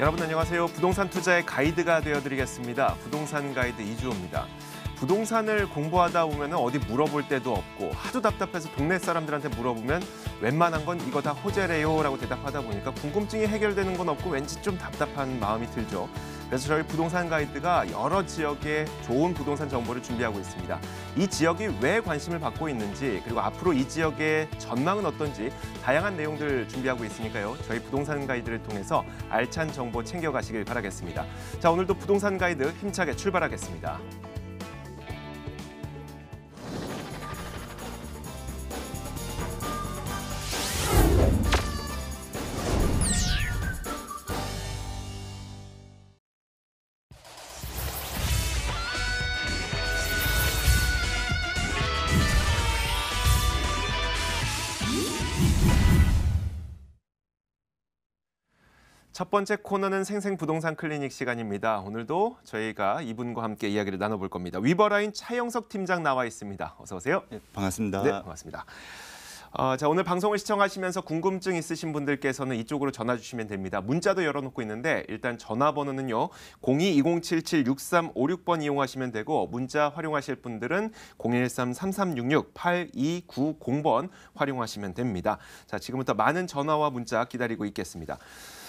여러분 안녕하세요. 부동산 투자의 가이드가 되어드리겠습니다. 부동산 가이드 이주호입니다. 부동산을 공부하다 보면 어디 물어볼 데도 없고 하도 답답해서 동네 사람들한테 물어보면 웬만한 건 이거 다 호재래요 라고 대답하다 보니까 궁금증이 해결되는 건 없고 왠지 좀 답답한 마음이 들죠. 그래서 저희 부동산 가이드가 여러 지역에 좋은 부동산 정보를 준비하고 있습니다. 이 지역이 왜 관심을 받고 있는지 그리고 앞으로 이 지역의 전망은 어떤지 다양한 내용들 준비하고 있으니까요. 저희 부동산 가이드를 통해서 알찬 정보 챙겨가시길 바라겠습니다. 자 오늘도 부동산 가이드 힘차게 출발하겠습니다. 번째 코너는 생생부동산 클리닉 시간입니다. 오늘도 저희가 이분과 함께 이야기를 나눠볼 겁니다. 위버라인 차영석 팀장 나와 있습니다. 어서 오세요. 네, 반갑습니다. 네, 반갑습니다. 어, 자 오늘 방송을 시청하시면서 궁금증 있으신 분들께서는 이쪽으로 전화 주시면 됩니다. 문자도 열어놓고 있는데 일단 전화번호는요. 02-2077-6356번 이용하시면 되고 문자 활용하실 분들은 013-3366-8290번 활용하시면 됩니다. 자 지금부터 많은 전화와 문자 기다리고 있겠습니다.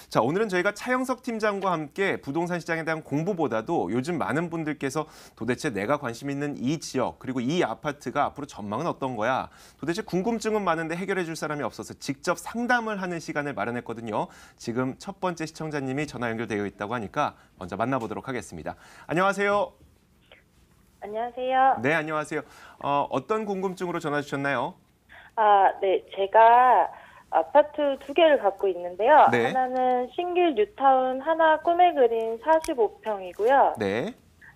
자, 오늘은 저희가 차영석 팀장과 함께 부동산 시장에 대한 공부보다도 요즘 많은 분들께서 도대체 내가 관심 있는 이 지역 그리고 이 아파트가 앞으로 전망은 어떤 거야? 도대체 궁금증은 많은데 해결해 줄 사람이 없어서 직접 상담을 하는 시간을 마련했거든요. 지금 첫 번째 시청자님이 전화 연결되어 있다고 하니까 먼저 만나보도록 하겠습니다. 안녕하세요. 안녕하세요. 네, 안녕하세요. 어, 어떤 궁금증으로 전화 주셨나요? 아, 네, 제가 아파트 두 개를 갖고 있는데요. 네. 하나는 신길 뉴타운 하나 꿈에 그린 45평이고요. 네.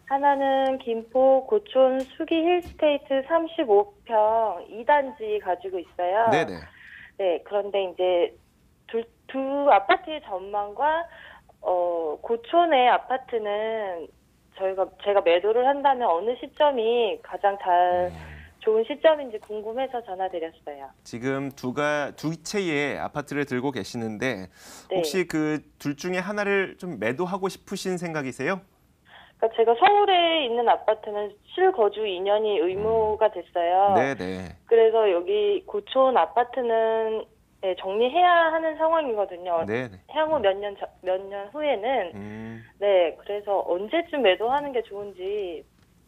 하나는 김포 고촌 수기 힐스테이트 35평 2단지 가지고 있어요. 네네. 네. 네, 그런데 이제 두, 두 아파트의 전망과 어, 고촌의 아파트는 저희가 제가 매도를 한다면 어느 시점이 가장 잘 음. 좋은 시점인지 궁금해서 전화드렸어요. 지금 두가 두 채의 아파트를 들고 계시는데 네. 혹시 그 둘 중에 하나를 좀 매도하고 싶으신 생각이세요? 그러니까 제가 서울에 있는 아파트는 실거주 2년이 음. 의무가 됐어요. 네, 네. 그래서 여기 고촌 아파트는 네, 정리해야 하는 상황이거든요. 네, 네. 향후 몇 년 몇 년 후에는 음. 네 그래서 언제쯤 매도하는 게 좋은지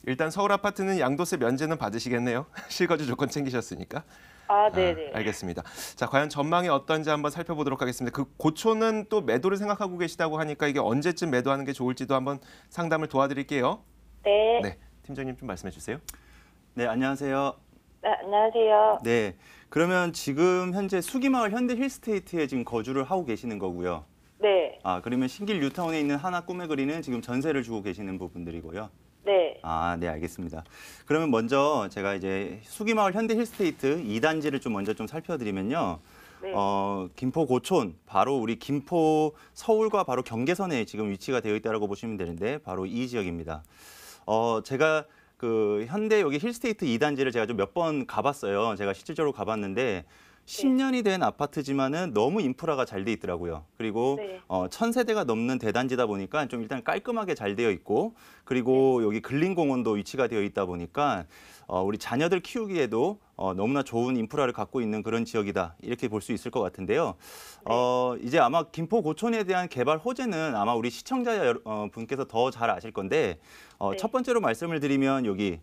일단 서울 아파트는 양도세 면제는 받으시겠네요. 실거주 조건 챙기셨으니까. 아, 네네. 아, 네, 네. 알겠습니다. 자, 과연 전망이 어떤지 한번 살펴보도록 하겠습니다. 그 고초는 또 매도를 생각하고 계시다고 하니까 이게 언제쯤 매도하는 게 좋을지도 한번 상담을 도와드릴게요. 네. 네, 팀장님 좀 말씀해 주세요. 네, 안녕하세요. 아, 안녕하세요. 네, 그러면 지금 현재 수기마을 현대 힐스테이트에 지금 거주를 하고 계시는 거고요. 네. 아, 그러면 신길 뉴타운에 있는 하나 꿈의 그리는 지금 전세를 주고 계시는 부분들이고요. 네. 아, 네, 알겠습니다. 그러면 먼저 제가 이제 수기마을 현대 힐스테이트 2단지를 좀 먼저 좀 살펴드리면요. 네. 어, 김포 고촌, 바로 우리 김포 서울과 바로 경계선에 지금 위치가 되어 있다고 보시면 되는데 바로 이 지역입니다. 어, 제가 그 현대 여기 힐스테이트 2단지를 제가 좀 몇 번 가봤어요. 제가 실질적으로 가봤는데 10년이 된 아파트지만은 너무 인프라가 잘 돼 있더라고요. 그리고 네. 어, 천 세대가 넘는 대단지다 보니까 좀 일단 깔끔하게 잘 되어 있고 그리고 네. 여기 근린공원도 위치가 되어 있다 보니까 어, 우리 자녀들 키우기에도 어, 너무나 좋은 인프라를 갖고 있는 그런 지역이다 이렇게 볼 수 있을 것 같은데요. 네. 어, 이제 아마 김포 고촌에 대한 개발 호재는 아마 우리 시청자 어, 분께서 더 잘 아실 건데 어, 네. 첫 번째로 말씀을 드리면 여기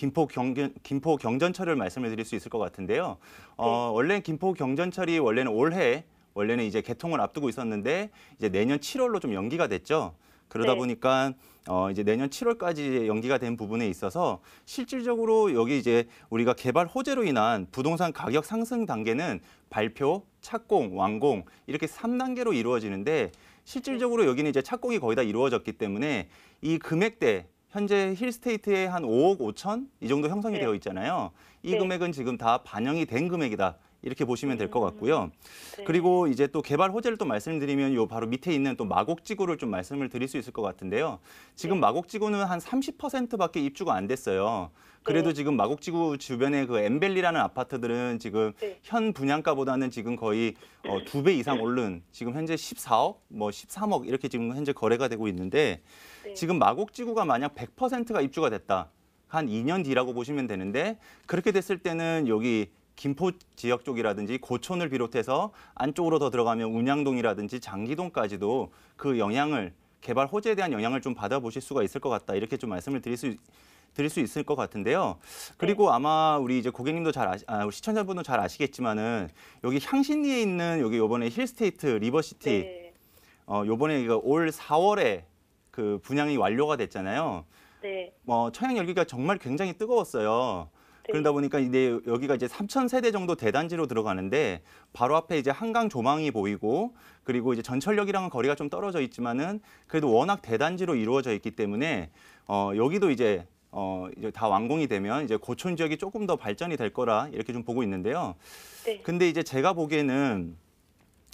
김포 경전 김포 경전철을 말씀을 드릴 수 있을 것 같은데요. 어, 네. 원래 김포 경전철이 원래는 올해 원래는 이제 개통을 앞두고 있었는데 이제 내년 7월로 좀 연기가 됐죠. 그러다 네. 보니까 어 이제 내년 7월까지 연기가 된 부분에 있어서 실질적으로 여기 이제 우리가 개발 호재로 인한 부동산 가격 상승 단계는 발표, 착공, 완공 이렇게 3단계로 이루어지는데 실질적으로 여기는 이제 착공이 거의 다 이루어졌기 때문에 이 금액대 현재 힐스테이트에 한 5억 5천 이 정도 형성이 네. 되어 있잖아요. 이 네. 금액은 지금 다 반영이 된 금액이다. 이렇게 보시면 될것 음. 같고요. 네. 그리고 이제 또 개발 호재를 또 말씀드리면 요 바로 밑에 있는 또 마곡지구를 좀 말씀을 드릴 수 있을 것 같은데요. 지금 네. 마곡지구는 한 30%밖에 입주가 안 됐어요. 그래도 네. 지금 마곡지구 주변에그 엠벨리라는 아파트들은 지금 네. 현 분양가보다는 지금 거의 어, 두배 이상 오른 지금 현재 14억, 뭐 13억 이렇게 지금 현재 거래가 되고 있는데 네. 지금 마곡지구가 만약 100%가 입주가 됐다. 한 2년 뒤라고 보시면 되는데 그렇게 됐을 때는 여기 김포 지역 쪽이라든지 고촌을 비롯해서 안쪽으로 더 들어가면 운양동이라든지 장기동까지도 그 영향을 개발 호재에 대한 영향을 좀 받아보실 수가 있을 것 같다 이렇게 좀 말씀을 드릴 수 드릴 수 있을 것 같은데요. 그리고 네. 아마 우리 이제 고객님도 잘 아시, 아, 시청자분도 잘 아시겠지만은 여기 향신리에 있는 여기 요번에 힐스테이트 리버시티 네. 어 요번에 이거 올 4월에 그 분양이 완료가 됐잖아요. 네. 뭐 청양 열기가 정말 굉장히 뜨거웠어요. 그러다 보니까 이제 여기가 이제 3천 세대 정도 대단지로 들어가는데 바로 앞에 이제 한강 조망이 보이고 그리고 이제 전철역이랑은 거리가 좀 떨어져 있지만은 그래도 워낙 대단지로 이루어져 있기 때문에 어 여기도 이제 어, 이제 다 완공이 되면 이제 고촌 지역이 조금 더 발전이 될 거라 이렇게 좀 보고 있는데요. 네. 근데 이제 제가 보기에는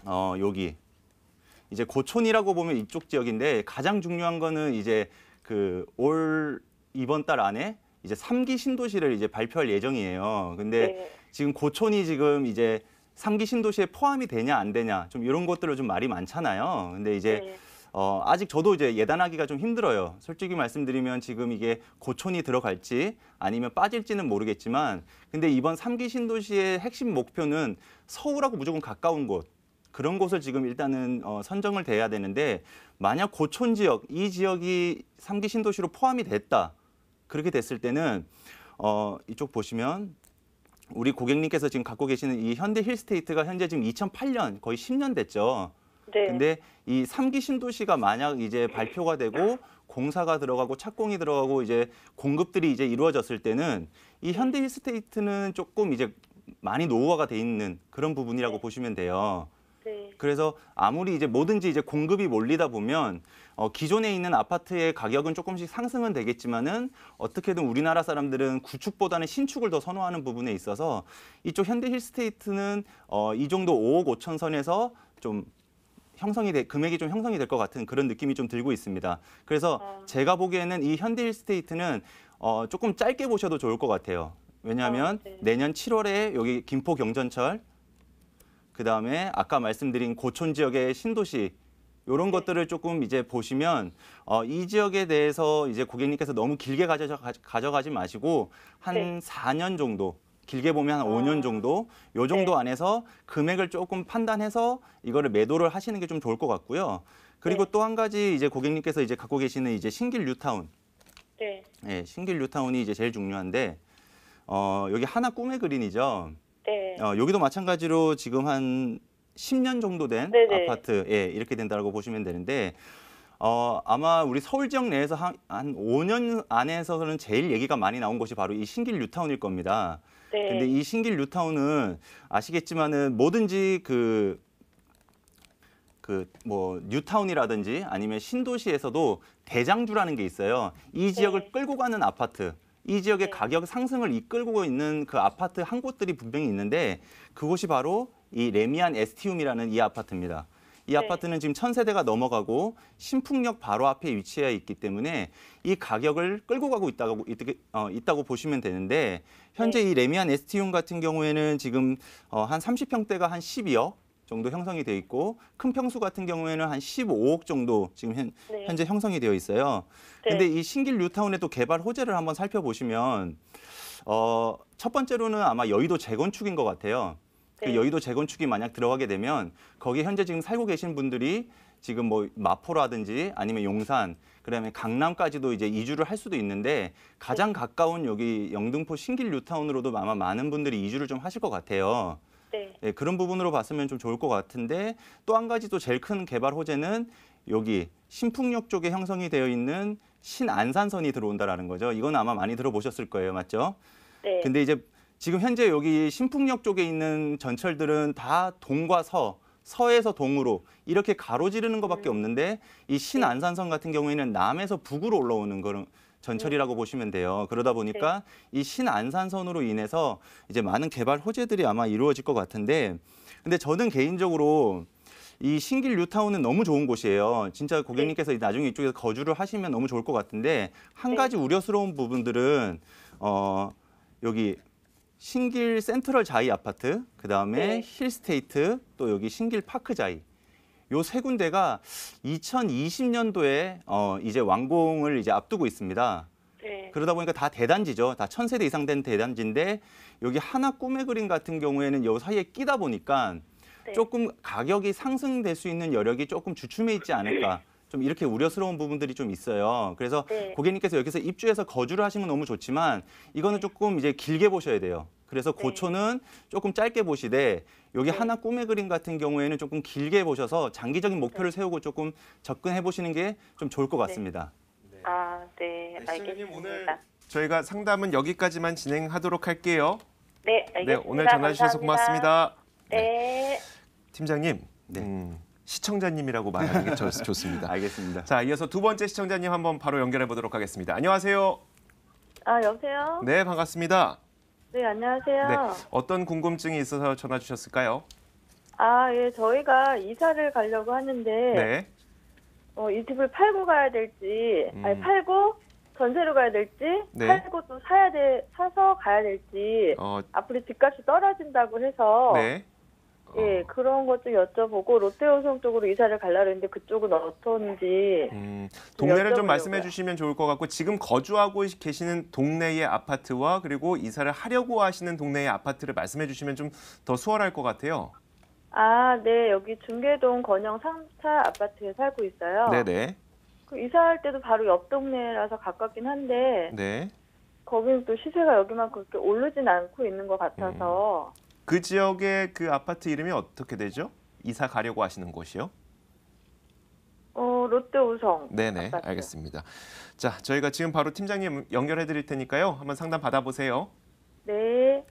어, 여기 이제 고촌이라고 보면 이쪽 지역인데 가장 중요한 거는 이제 그 올 이번 달 안에 이제 3기 신도시를 이제 발표할 예정이에요. 근데 네. 지금 고촌이 지금 이제 3기 신도시에 포함이 되냐 안 되냐 좀 이런 것들을 좀 말이 많잖아요. 근데 이제 네. 어, 아직 저도 이제 예단하기가 좀 힘들어요. 솔직히 말씀드리면 지금 이게 고촌이 들어갈지 아니면 빠질지는 모르겠지만 근데 이번 삼기 신도시의 핵심 목표는 서울하고 무조건 가까운 곳 그런 곳을 지금 일단은 어, 선정을 돼야 되는데 만약 고촌 지역 이 지역이 삼기 신도시로 포함이 됐다. 그렇게 됐을 때는 어, 이쪽 보시면 우리 고객님께서 지금 갖고 계시는 이 현대 힐스테이트가 현재 지금 2008년 거의 10년 됐죠. 네. 근데 이 3기 신도시가 만약 이제 발표가 되고 공사가 들어가고 착공이 들어가고 이제 공급들이 이제 이루어졌을 때는 이 현대 힐스테이트는 조금 이제 많이 노후화가 돼 있는 그런 부분이라고 네. 보시면 돼요. 네. 그래서 아무리 이제 뭐든지 이제 공급이 몰리다 보면 어, 기존에 있는 아파트의 가격은 조금씩 상승은 되겠지만은 어떻게든 우리나라 사람들은 구축보다는 신축을 더 선호하는 부분에 있어서 이쪽 현대 힐스테이트는 어, 이 정도 5억 5천 선에서 좀 형성이 돼, 금액이 좀 형성이 될 것 같은 그런 느낌이 좀 들고 있습니다. 그래서 어. 제가 보기에는 이 현대 힐스테이트는 어, 조금 짧게 보셔도 좋을 것 같아요. 왜냐하면 어, 네. 내년 7월에 여기 김포 경전철 그다음에 아까 말씀드린 고촌 지역의 신도시 이런 네. 것들을 조금 이제 보시면 어, 이 지역에 대해서 이제 고객님께서 너무 길게 가져가, 져가지 마시고 한 네. 4년 정도 길게 보면 한 5년 아. 정도 요 정도 네. 안에서 금액을 조금 판단해서 이거를 매도를 하시는 게 좀 좋을 것 같고요. 그리고 네. 또한 가지 이제 고객님께서 이제 갖고 계시는 이제 신길 뉴타운. 네. 네, 신길 뉴타운이 이제 제일 중요한데 어, 여기 하나 꿈의 그린이죠. 네. 어, 여기도 마찬가지로 지금 한 10년 정도 된 네네. 네. 아파트 예, 이렇게 된다고 보시면 되는데 어, 아마 우리 서울 지역 내에서 한, 한 5년 안에서는 제일 얘기가 많이 나온 것이 바로 이 신길 뉴타운일 겁니다. 네. 근데 이 신길 뉴타운은 아시겠지만은 뭐든지 그 그 뭐 뉴타운이라든지 아니면 신도시에서도 대장주라는 게 있어요. 이 지역을 네. 끌고 가는 아파트. 이 지역의 네. 가격 상승을 이끌고 있는 그 아파트 한 곳들이 분명히 있는데 그곳이 바로 이 레미안 에스티움이라는 이 아파트입니다. 이 네. 아파트는 지금 천세대가 넘어가고 신풍역 바로 앞에 위치해 있기 때문에 이 가격을 끌고 가고 있다고, 어, 있다고 보시면 되는데 현재 네. 이 레미안 에스티움 같은 경우에는 지금 어, 한 30평대가 한 12억 정도 형성이 돼 있고 큰 평수 같은 경우에는 한 15억 정도 지금 현, 네. 현재 형성이 되어 있어요. 그런데이 네. 신길 뉴타운의 또 개발 호재를 한번 살펴보시면 어, 첫 번째로는 아마 여의도 재건축인 것 같아요. 그 네. 그 여의도 재건축이 만약 들어가게 되면 거기 현재 지금 살고 계신 분들이 지금 뭐 마포라든지 아니면 용산 그다음에 강남까지도 이제 이주를 할 수도 있는데 가장 네. 가까운 여기 영등포 신길 뉴타운으로도 아마 많은 분들이 이주를 좀 하실 것 같아요. 네. 예, 그런 부분으로 봤으면 좀 좋을 것 같은데 또 한 가지 또 제일 큰 개발 호재는 여기 신풍역 쪽에 형성이 되어 있는 신안산선이 들어온다라는 거죠. 이건 아마 많이 들어보셨을 거예요, 맞죠? 네. 근데 이제 지금 현재 여기 신풍역 쪽에 있는 전철들은 다 동과 서, 서에서 동으로 이렇게 가로지르는 것밖에 음. 없는데 이 신안산선 같은 경우에는 남에서 북으로 올라오는 그런 전철이라고 음. 보시면 돼요. 그러다 네. 보니까 네. 이 신안산선으로 인해서 이제 많은 개발 호재들이 아마 이루어질 것 같은데 근데 저는 개인적으로 이 신길 뉴타운은 너무 좋은 곳이에요. 진짜 고객님께서 네. 나중에 이쪽에서 거주를 하시면 너무 좋을 것 같은데 한 네. 가지 우려스러운 부분들은 어 여기 신길 센트럴 자이 아파트, 그다음에 네. 힐스테이트, 또 여기 신길 파크 자이 요세 군데가 2020년도에 어, 이제 완공을 이제 앞두고 있습니다. 네. 그러다 보니까 다 대단지죠. 다 천세대 이상 된 대단지인데 여기 하나 꿈의 그림 같은 경우에는 요 사이에 끼다 보니까 네. 조금 가격이 상승될 수 있는 여력이 조금 주춤해 있지 않을까. 좀 이렇게 우려스러운 부분들이 좀 있어요. 그래서 네. 고객님께서 여기서 입주해서 거주를 하시면 너무 좋지만 이거는 네. 조금 이제 길게 보셔야 돼요. 그래서 네. 고초는 조금 짧게 보시되 여기 네. 하나 꿈의 그림 같은 경우에는 조금 길게 보셔서 장기적인 목표를 네. 세우고 조금 접근해 보시는 게 좀 좋을 것 같습니다. 아, 네, 알겠습니다. 저희가 상담은 여기까지만 진행하도록 할게요. 네, 알겠습니다. 네, 오늘 전화 주셔서 고맙습니다. 네. 팀장님. 네. 음, 시청자님이라고 말하는 게 좋습니다. 알겠습니다. 자, 이어서 두 번째 시청자님 한번 바로 연결해 보도록 하겠습니다. 안녕하세요. 아, 여보세요? 네, 반갑습니다. 네, 안녕하세요. 네, 어떤 궁금증이 있어서 전화 주셨을까요? 아, 예, 저희가 이사를 가려고 하는데 네. 어, 이 집을 팔고 가야 될지, 음. 아니 팔고 전세로 가야 될지, 네. 팔고 또 사야 돼 사서 가야 될지 어, 앞으로 집값이 떨어진다고 해서 네. 예, 아. 그런 것좀 여쭤보고 롯데호성 쪽으로 이사를 갈라는데 그쪽은 어떤지. 음, 동네를 좀 말씀해 주시면 좋을 것 같고 지금 거주하고 계시는 동네의 아파트와 그리고 이사를 하려고 하시는 동네의 아파트를 말씀해 주시면 좀 더 수월할 것 같아요. 아, 네. 여기 중계동 건영 3차 아파트에 살고 있어요. 네네. 그 이사할 때도 바로 옆 동네라서 가깝긴 한데 네. 거기는 또 시세가 여기만큼 그렇게 오르진 않고 있는 것 같아서 음. 그 지역의 그 아파트 이름이 어떻게 되죠? 이사 가려고 하시는 곳이요? 어, 롯데 우성. 네네, 알겠습니다. 자, 저희가 지금 바로 팀장님 연결해 드릴 테니까요. 한번 상담 받아보세요. 네.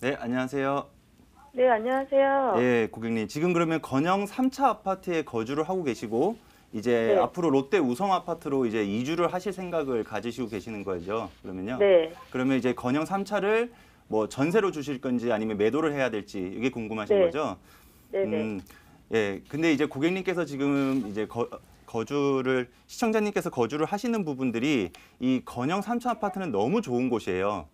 네, 안녕하세요. 네, 안녕하세요. 예, 고객님. 지금 그러면 건영 3차 아파트에 거주를 하고 계시고 이제 네. 앞으로 롯데 우성 아파트로 이제 이주를 하실 생각을 가지시고 계시는 거죠. 그러면요. 네. 그러면 이제 건영 3차를 뭐 전세로 주실 건지 아니면 매도를 해야 될지 이게 궁금하신 네. 거죠? 네네. 네. 음, 예. 근데 이제 고객님께서 지금 이제 거, 거주를 시청자님께서 거주를 하시는 부분들이 이 건영 삼촌 아파트는 너무 좋은 곳이에요.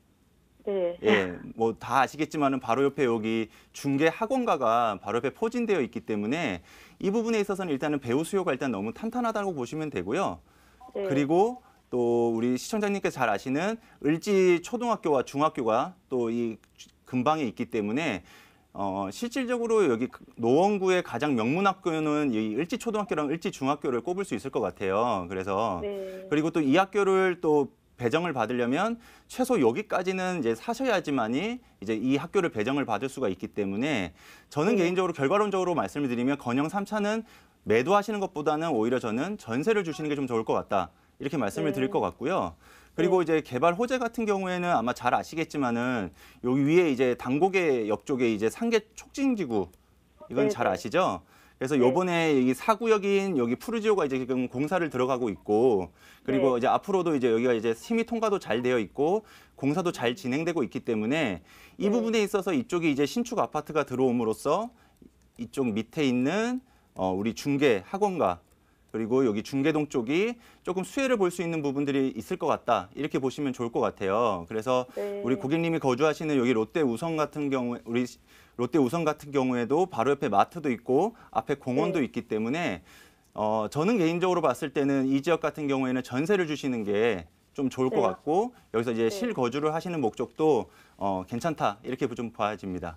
네. 예, 뭐 다 아시겠지만은 바로 옆에 여기 중계 학원가가 바로 옆에 포진되어 있기 때문에 이 부분에 있어서는 일단은 배우 수요가 일단 너무 탄탄하다고 보시면 되고요. 네. 그리고 또 우리 시청자님께서 잘 아시는 을지 초등학교와 중학교가 또 이 근방에 있기 때문에 어, 실질적으로 여기 그 노원구의 가장 명문 학교는 이 을지 초등학교랑 을지 중학교를 꼽을 수 있을 것 같아요. 그래서 네. 그리고 또 이 학교를 또 배정을 받으려면 최소 여기까지는 이제 사셔야지만이 이제 이 학교를 배정을 받을 수가 있기 때문에 저는 네. 개인적으로 결과론적으로 말씀을 드리면 건영 삼차는 매도하시는 것보다는 오히려 저는 전세를 주시는 게 좀 좋을 것 같다. 이렇게 말씀을 네. 드릴 것 같고요. 그리고 네. 이제 개발 호재 같은 경우에는 아마 잘 아시겠지만은 여기 위에 이제 당곡의 옆쪽에 이제 상계 촉진지구 이건 네. 잘 네. 아시죠? 그래서 네. 요번에 이 사구역인 여기 푸르지오가 이제 지금 공사를 들어가고 있고 그리고 네. 이제 앞으로도 이제 여기가 이제 심의 통과도 잘 되어 있고 공사도 잘 진행되고 있기 때문에 이 네. 부분에 있어서 이쪽이 이제 신축 아파트가 들어옴으로써 이쪽 밑에 있는 어 우리 중개 학원가 그리고 여기 중계동 쪽이 조금 수혜를 볼 수 있는 부분들이 있을 것 같다. 이렇게 보시면 좋을 것 같아요. 그래서 네. 우리 고객님이 거주하시는 여기 롯데 우성 같은 경우 우리 롯데 우성 같은 경우에도 바로 옆에 마트도 있고 앞에 공원도 네. 있기 때문에 어, 저는 개인적으로 봤을 때는 이 지역 같은 경우에는 전세를 주시는 게 좀 좋을 것 네. 같고 여기서 이제 네. 실거주를 하시는 목적도 어, 괜찮다 이렇게 좀 봐집니다.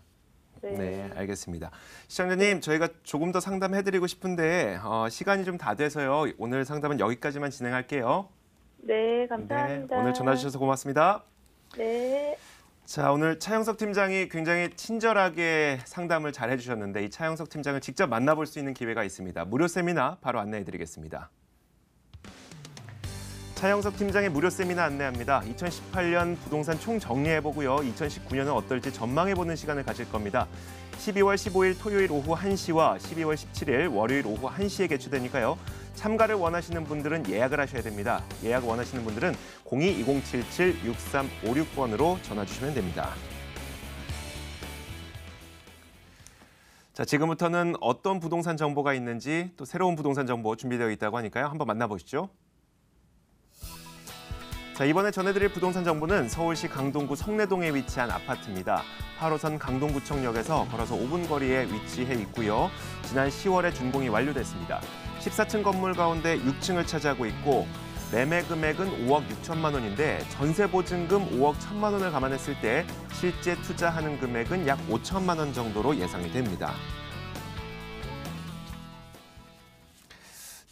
네. 네. 알겠습니다. 시청자님, 저희가 조금 더 상담해드리고 싶은데 어, 시간이 좀 다 돼서요. 오늘 상담은 여기까지만 진행할게요. 네, 네 감사합니다. 네, 오늘 전화 주셔서 고맙습니다. 네. 자, 오늘 차영석 팀장이 굉장히 친절하게 상담을 잘 해주셨는데 이 차영석 팀장을 직접 만나볼 수 있는 기회가 있습니다. 무료 세미나 바로 안내해드리겠습니다. 차영석 팀장의 무료 세미나 안내합니다. 2018년 부동산 총 정리해보고요. 2019년은 어떨지 전망해보는 시간을 가질 겁니다. 12월 15일 토요일 오후 1시와 12월 17일 월요일 오후 1시에 개최되니까요. 참가를 원하시는 분들은 예약을 하셔야 됩니다. 예약 원하시는 분들은 02-2077-6356번으로 전화 주시면 됩니다. 자, 지금부터는 어떤 부동산 정보가 있는지 또 새로운 부동산 정보 준비되어 있다고 하니까요. 한번 만나보시죠. 자, 이번에 전해드릴 부동산 정보는 서울시 강동구 성내동에 위치한 아파트입니다. 8호선 강동구청역에서 걸어서 5분 거리에 위치해 있고요. 지난 10월에 준공이 완료됐습니다. 14층 건물 가운데 6층을 차지하고 있고 매매 금액은 5억 6천만 원인데 전세 보증금 5억 1천만 원을 감안했을 때 실제 투자하는 금액은 약 5천만 원 정도로 예상이 됩니다.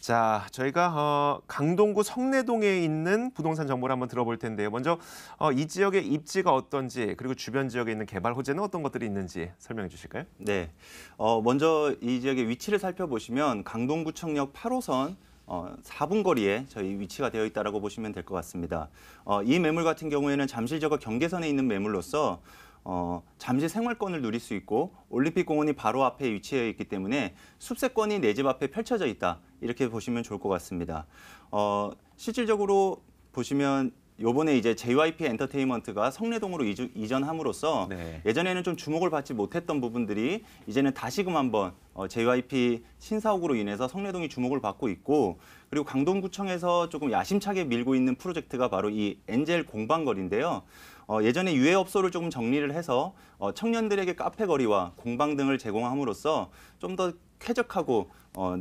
자, 저희가 어, 강동구 성내동에 있는 부동산 정보를 한번 들어볼 텐데요. 먼저 어, 이 지역의 입지가 어떤지 그리고 주변 지역에 있는 개발 호재는 어떤 것들이 있는지 설명해 주실까요? 네. 어, 먼저 이 지역의 위치를 살펴보시면 강동구청역 8호선 어, 4분 거리에 저희 위치가 되어 있다고 보시면 될 것 같습니다. 어, 이 매물 같은 경우에는 잠실저가 경계선에 있는 매물로서 어, 잠시 생활권을 누릴 수 있고 올림픽 공원이 바로 앞에 위치해 있기 때문에 숲세권이 내 집 앞에 펼쳐져 있다 이렇게 보시면 좋을 것 같습니다. 어, 실질적으로 보시면 요번에 이제 JYP 엔터테인먼트가 성내동으로 이주, 이전함으로써 네. 예전에는 좀 주목을 받지 못했던 부분들이 이제는 다시금 한번 어, JYP 신사옥으로 인해서 성내동이 주목을 받고 있고 그리고 강동구청에서 조금 야심차게 밀고 있는 프로젝트가 바로 이 엔젤 공방거리인데요. 어, 예전에 유해업소를 조금 정리를 해서 어, 청년들에게 카페 거리와 공방 등을 제공함으로써 좀 더 쾌적하고 어,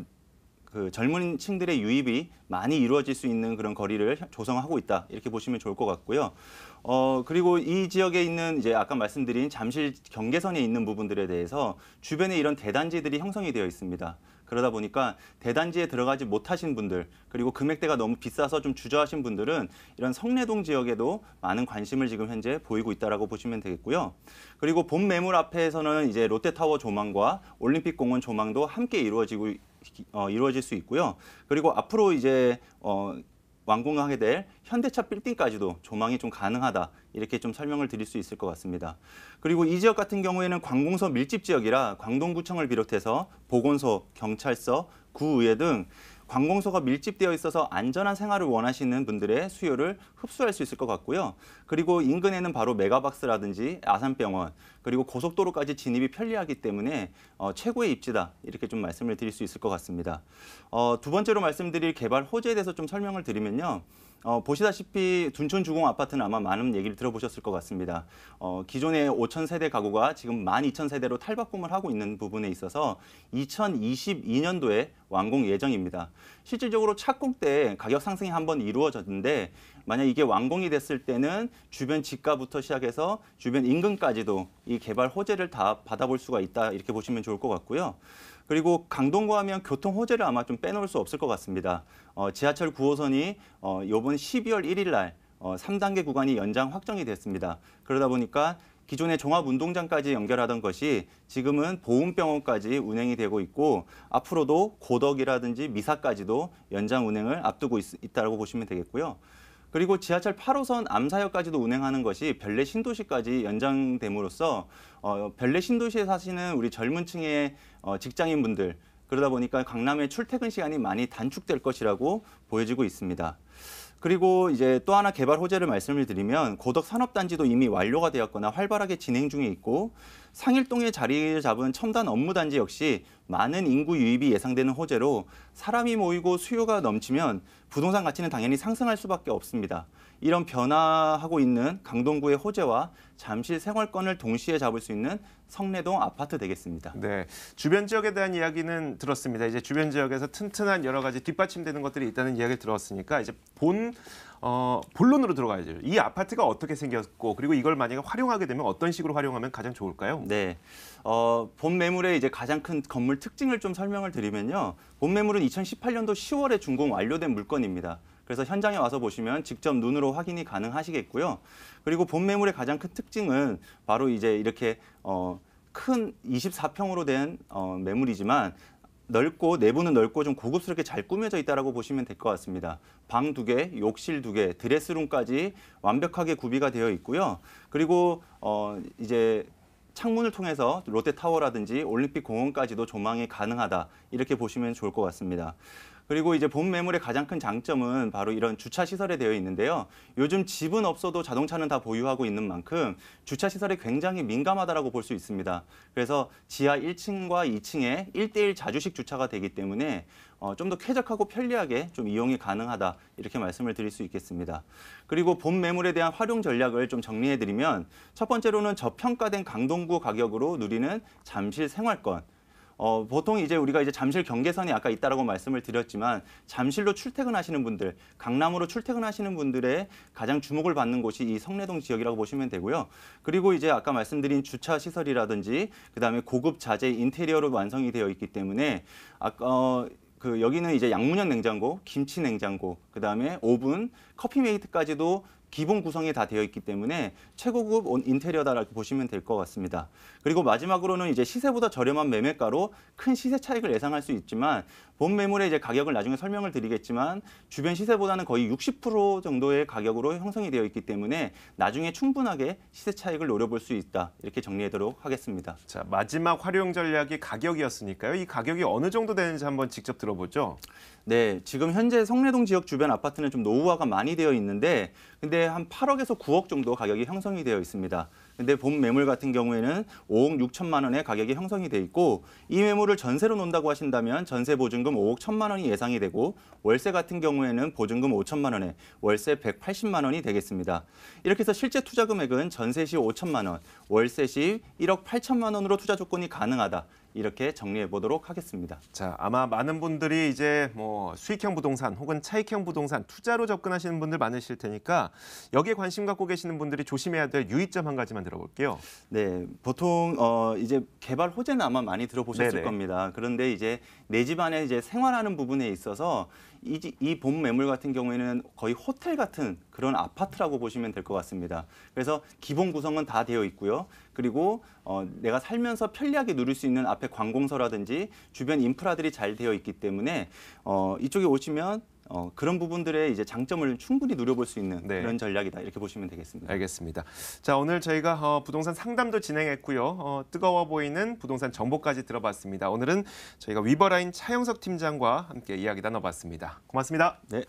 그 젊은 층들의 유입이 많이 이루어질 수 있는 그런 거리를 조성하고 있다 이렇게 보시면 좋을 것 같고요. 어 그리고 이 지역에 있는 이제 아까 말씀드린 잠실 경계선에 있는 부분들에 대해서 주변에 이런 대단지들이 형성이 되어 있습니다. 그러다 보니까 대단지에 들어가지 못하신 분들 그리고 금액대가 너무 비싸서 좀 주저하신 분들은 이런 성내동 지역에도 많은 관심을 지금 현재 보이고 있다라고 보시면 되겠고요. 그리고 본 매물 앞에서는 이제 롯데타워 조망과 올림픽공원 조망도 함께 이루어지고 어, 이루어질 수 있고요. 그리고 앞으로 이제 어, 완공하게 될 현대차 빌딩까지도 조망이 좀 가능하다 이렇게 좀 설명을 드릴 수 있을 것 같습니다. 그리고 이 지역 같은 경우에는 관공서 밀집 지역이라 광동구청을 비롯해서 보건소, 경찰서, 구의회 등 관공서가 밀집되어 있어서 안전한 생활을 원하시는 분들의 수요를 흡수할 수 있을 것 같고요. 그리고 인근에는 바로 메가박스라든지 아산병원 그리고 고속도로까지 진입이 편리하기 때문에 어, 최고의 입지다 이렇게 좀 말씀을 드릴 수 있을 것 같습니다. 어, 두 번째로 말씀드릴 개발 호재에 대해서 좀 설명을 드리면요. 어, 보시다시피 둔촌 주공 아파트는 아마 많은 얘기를 들어보셨을 것 같습니다. 어, 기존의 5천 세대 가구가 지금 12,000 세대로 탈바꿈을 하고 있는 부분에 있어서 2022년도에 완공 예정입니다. 실질적으로 착공 때 가격 상승이 한번 이루어졌는데 만약 이게 완공이 됐을 때는 주변 집가부터 시작해서 주변 인근까지도 이 개발 호재를 다 받아볼 수가 있다 이렇게 보시면 좋을 것 같고요. 그리고 강동구 하면 교통 호재를 아마 좀 빼놓을 수 없을 것 같습니다. 어, 지하철 9호선이 어, 이번 12월 1일 날 어, 3단계 구간이 연장 확정이 됐습니다. 그러다 보니까 기존의 종합운동장까지 연결하던 것이 지금은 보훈병원까지 운행이 되고 있고 앞으로도 고덕이라든지 미사까지도 연장 운행을 앞두고 있, 있다고 보시면 되겠고요. 그리고 지하철 8호선 암사역까지도 운행하는 것이 별내 신도시까지 연장됨으로써 어, 별내 신도시에 사시는 우리 젊은 층의 어, 직장인분들 그러다 보니까 강남의 출퇴근 시간이 많이 단축될 것이라고 보여지고 있습니다. 그리고 이제 또 하나 개발 호재를 말씀을 드리면 고덕 산업단지도 이미 완료가 되었거나 활발하게 진행 중에 있고 상일동에 자리를 잡은 첨단 업무단지 역시 많은 인구 유입이 예상되는 호재로 사람이 모이고 수요가 넘치면 부동산 가치는 당연히 상승할 수밖에 없습니다. 이런 변화하고 있는 강동구의 호재와 잠실 생활권을 동시에 잡을 수 있는 성내동 아파트 되겠습니다. 네, 주변 지역에 대한 이야기는 들었습니다. 이제 주변 지역에서 튼튼한 여러 가지 뒷받침되는 것들이 있다는 이야기를 들었으니까 이제 본 어, 본론으로 들어가야죠. 이 아파트가 어떻게 생겼고 그리고 이걸 만약에 활용하게 되면 어떤 식으로 활용하면 가장 좋을까요? 네. 어, 본 매물의 이제 가장 큰 건물 특징을 좀 설명을 드리면요. 본 매물은 2018년도 10월에 준공 완료된 물건입니다. 그래서 현장에 와서 보시면 직접 눈으로 확인이 가능하시겠고요. 그리고 본 매물의 가장 큰 특징은 바로 이제 이렇게 어, 큰 24평으로 된 어, 매물이지만 넓고 내부는 넓고 좀 고급스럽게 잘 꾸며져 있다라고 보시면 될 것 같습니다. 방 두 개, 욕실 두 개, 드레스룸까지 완벽하게 구비가 되어 있고요. 그리고 어 이제 창문을 통해서 롯데타워라든지 올림픽 공원까지도 조망이 가능하다 이렇게 보시면 좋을 것 같습니다. 그리고 이제 본 매물의 가장 큰 장점은 바로 이런 주차 시설에 되어 있는데요. 요즘 집은 없어도 자동차는 다 보유하고 있는 만큼 주차 시설에 굉장히 민감하다라고 볼 수 있습니다. 그래서 지하 1층과 2층에 1대1 자주식 주차가 되기 때문에 어, 좀더 쾌적하고 편리하게 좀 이용이 가능하다 이렇게 말씀을 드릴 수 있겠습니다. 그리고 본 매물에 대한 활용 전략을 좀 정리해드리면 첫 번째로는 저평가된 강동구 가격으로 누리는 잠실 생활권 어, 보통 이제 우리가 이제 잠실 경계선이 아까 있다라고 말씀을 드렸지만 잠실로 출퇴근하시는 분들, 강남으로 출퇴근하시는 분들의 가장 주목을 받는 곳이 이 성내동 지역이라고 보시면 되고요. 그리고 이제 아까 말씀드린 주차 시설이라든지 그다음에 고급 자재 인테리어로 완성이 되어 있기 때문에 아까 어, 그 여기는 이제 양문형 냉장고, 김치 냉장고, 그다음에 오븐, 커피 메이트까지도 기본 구성이 다 되어 있기 때문에 최고급 인테리어다라고 보시면 될 것 같습니다. 그리고 마지막으로는 이제 시세보다 저렴한 매매가로 큰 시세 차익을 예상할 수 있지만 본 매물의 이제 가격을 나중에 설명을 드리겠지만 주변 시세보다는 거의 60% 정도의 가격으로 형성이 되어 있기 때문에 나중에 충분하게 시세 차익을 노려볼 수 있다 이렇게 정리하도록 하겠습니다. 자 마지막 활용 전략이 가격이었으니까요. 이 가격이 어느 정도 되는지 한번 직접 들어보죠. 네, 지금 현재 성내동 지역 주변 아파트는 좀 노후화가 많이 되어 있는데 근데 한 8억에서 9억 정도 가격이 형성이 되어 있습니다. 근데 본 매물 같은 경우에는 5억 6천만 원의 가격이 형성이 돼 있고 이 매물을 전세로 논다고 하신다면 전세 보증금 5억 1천만 원이 예상이 되고 월세 같은 경우에는 보증금 5천만 원에 월세 180만 원이 되겠습니다. 이렇게 해서 실제 투자 금액은 전세 시 5천만 원, 월세 시 1억 8천만 원으로 투자 조건이 가능하다. 이렇게 정리해 보도록 하겠습니다. 자, 아마 많은 분들이 이제 뭐 수익형 부동산 혹은 차익형 부동산 투자로 접근하시는 분들 많으실 테니까 여기에 관심 갖고 계시는 분들이 조심해야 될 유의점 한 가지만 들어볼게요. 네, 보통 어, 이제 개발 호재는 아마 많이 들어보셨을 네네. 겁니다. 그런데 이제 내 집안에 이제 생활하는 부분에 있어서 이본 매물 같은 경우에는 거의 호텔 같은 그런 아파트라고 보시면 될 것 같습니다. 그래서 기본 구성은 다 되어 있고요. 그리고 어, 내가 살면서 편리하게 누릴 수 있는 앞에 관공서라든지 주변 인프라들이 잘 되어 있기 때문에 어, 이쪽에 오시면 어, 그런 부분들의 이제 장점을 충분히 누려볼 수 있는 네. 그런 전략이다 이렇게 보시면 되겠습니다. 알겠습니다. 자 오늘 저희가 어, 부동산 상담도 진행했고요. 어, 뜨거워 보이는 부동산 정보까지 들어봤습니다. 오늘은 저희가 위버라인 차영석 팀장과 함께 이야기 나눠봤습니다. 고맙습니다. 네.